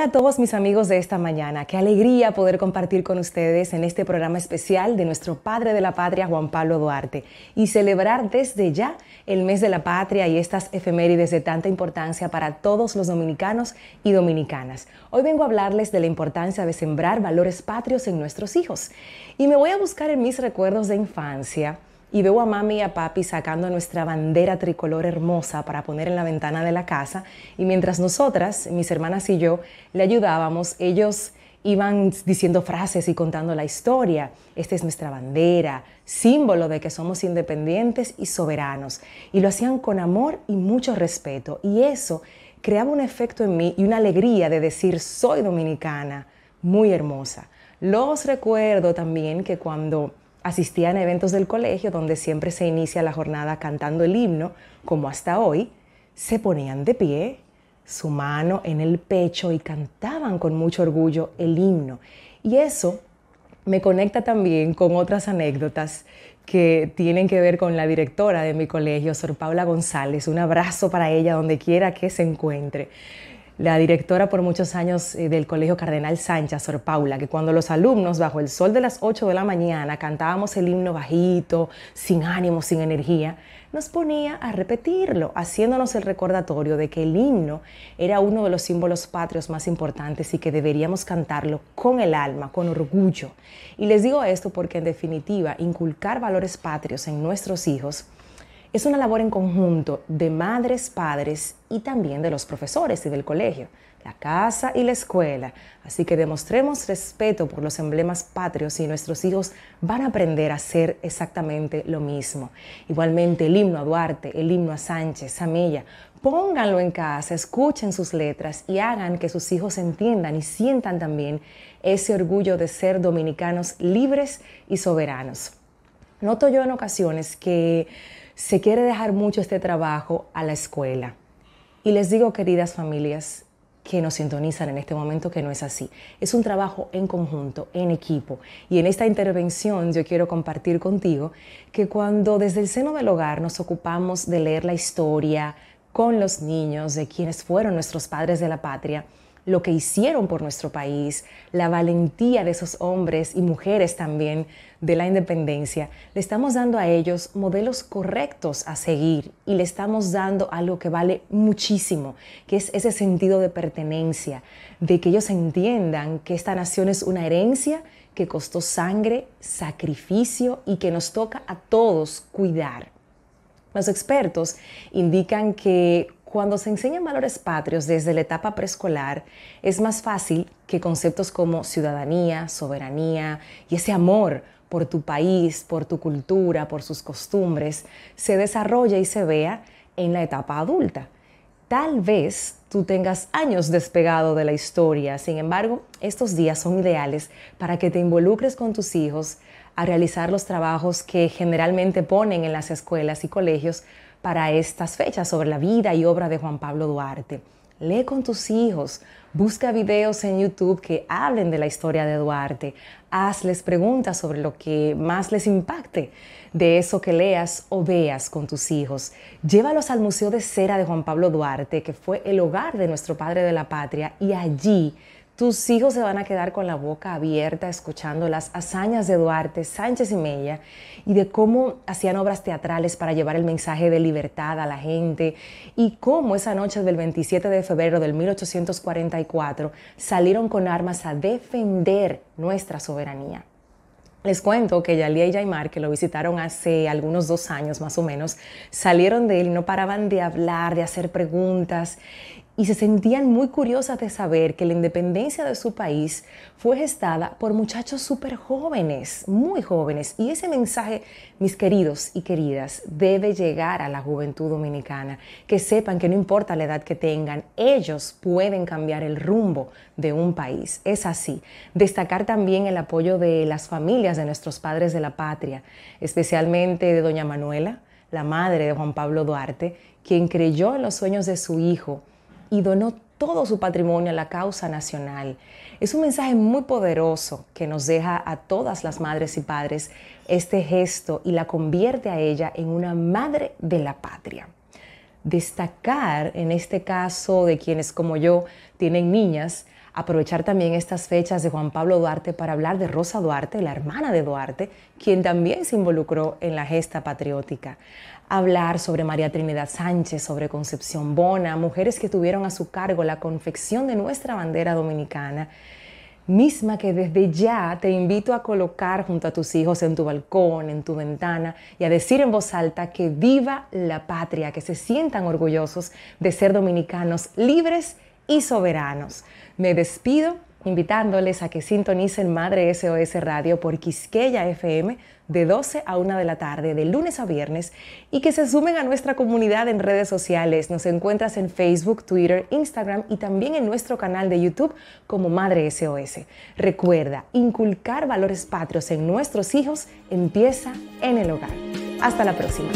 Hola a todos mis amigos de esta mañana. Qué alegría poder compartir con ustedes en este programa especial de nuestro Padre de la Patria, Juan Pablo Duarte, y celebrar desde ya el mes de la patria y estas efemérides de tanta importancia para todos los dominicanos y dominicanas. Hoy vengo a hablarles de la importancia de sembrar valores patrios en nuestros hijos. Y me voy a buscar en mis recuerdos de infancia y veo a mami y a papi sacando nuestra bandera tricolor hermosa para poner en la ventana de la casa y mientras nosotras, mis hermanas y yo, le ayudábamos, ellos iban diciendo frases y contando la historia. Esta es nuestra bandera, símbolo de que somos independientes y soberanos. Y lo hacían con amor y mucho respeto. Y eso creaba un efecto en mí y una alegría de decir soy dominicana, muy hermosa. Los recuerdo también que cuando Asistían a eventos del colegio donde siempre se inicia la jornada cantando el himno, como hasta hoy, se ponían de pie, su mano en el pecho y cantaban con mucho orgullo el himno. Y eso me conecta también con otras anécdotas que tienen que ver con la directora de mi colegio, Sor Paula González. Un abrazo para ella donde quiera que se encuentre la directora por muchos años eh, del Colegio Cardenal Sánchez, Sor Paula, que cuando los alumnos bajo el sol de las 8 de la mañana cantábamos el himno bajito, sin ánimo, sin energía, nos ponía a repetirlo, haciéndonos el recordatorio de que el himno era uno de los símbolos patrios más importantes y que deberíamos cantarlo con el alma, con orgullo. Y les digo esto porque en definitiva, inculcar valores patrios en nuestros hijos es una labor en conjunto de madres, padres y también de los profesores y del colegio, la casa y la escuela. Así que demostremos respeto por los emblemas patrios y nuestros hijos van a aprender a hacer exactamente lo mismo. Igualmente el himno a Duarte, el himno a Sánchez, a Mella, pónganlo en casa, escuchen sus letras y hagan que sus hijos entiendan y sientan también ese orgullo de ser dominicanos libres y soberanos. Noto yo en ocasiones que se quiere dejar mucho este trabajo a la escuela. Y les digo, queridas familias que nos sintonizan en este momento, que no es así. Es un trabajo en conjunto, en equipo. Y en esta intervención yo quiero compartir contigo que cuando desde el seno del hogar nos ocupamos de leer la historia con los niños de quienes fueron nuestros padres de la patria, lo que hicieron por nuestro país, la valentía de esos hombres y mujeres también de la independencia, le estamos dando a ellos modelos correctos a seguir y le estamos dando algo que vale muchísimo, que es ese sentido de pertenencia, de que ellos entiendan que esta nación es una herencia que costó sangre, sacrificio y que nos toca a todos cuidar. Los expertos indican que cuando se enseñan valores patrios desde la etapa preescolar, es más fácil que conceptos como ciudadanía, soberanía y ese amor por tu país, por tu cultura, por sus costumbres, se desarrolle y se vea en la etapa adulta. Tal vez tú tengas años despegado de la historia, sin embargo, estos días son ideales para que te involucres con tus hijos a realizar los trabajos que generalmente ponen en las escuelas y colegios para estas fechas sobre la vida y obra de Juan Pablo Duarte. Lee con tus hijos, busca videos en YouTube que hablen de la historia de Duarte, hazles preguntas sobre lo que más les impacte de eso que leas o veas con tus hijos. Llévalos al Museo de Cera de Juan Pablo Duarte, que fue el hogar de nuestro padre de la patria, y allí tus hijos se van a quedar con la boca abierta escuchando las hazañas de Duarte, Sánchez y Mella y de cómo hacían obras teatrales para llevar el mensaje de libertad a la gente y cómo esa noche del 27 de febrero del 1844 salieron con armas a defender nuestra soberanía. Les cuento que Yalía y Jaimar, que lo visitaron hace algunos dos años más o menos, salieron de él y no paraban de hablar, de hacer preguntas y se sentían muy curiosas de saber que la independencia de su país fue gestada por muchachos súper jóvenes, muy jóvenes. Y ese mensaje, mis queridos y queridas, debe llegar a la juventud dominicana. Que sepan que no importa la edad que tengan, ellos pueden cambiar el rumbo de un país. Es así. Destacar también el apoyo de las familias de nuestros padres de la patria, especialmente de doña Manuela, la madre de Juan Pablo Duarte, quien creyó en los sueños de su hijo y donó todo su patrimonio a la causa nacional. Es un mensaje muy poderoso que nos deja a todas las madres y padres este gesto y la convierte a ella en una madre de la patria. Destacar en este caso de quienes como yo tienen niñas, aprovechar también estas fechas de Juan Pablo Duarte para hablar de Rosa Duarte, la hermana de Duarte, quien también se involucró en la gesta patriótica. Hablar sobre María Trinidad Sánchez, sobre Concepción Bona, mujeres que tuvieron a su cargo la confección de nuestra bandera dominicana, misma que desde ya te invito a colocar junto a tus hijos en tu balcón, en tu ventana y a decir en voz alta que viva la patria, que se sientan orgullosos de ser dominicanos libres y soberanos. Me despido invitándoles a que sintonicen Madre SOS Radio por Quisqueya FM de 12 a 1 de la tarde, de lunes a viernes, y que se sumen a nuestra comunidad en redes sociales. Nos encuentras en Facebook, Twitter, Instagram y también en nuestro canal de YouTube como Madre SOS. Recuerda, inculcar valores patrios en nuestros hijos empieza en el hogar. Hasta la próxima.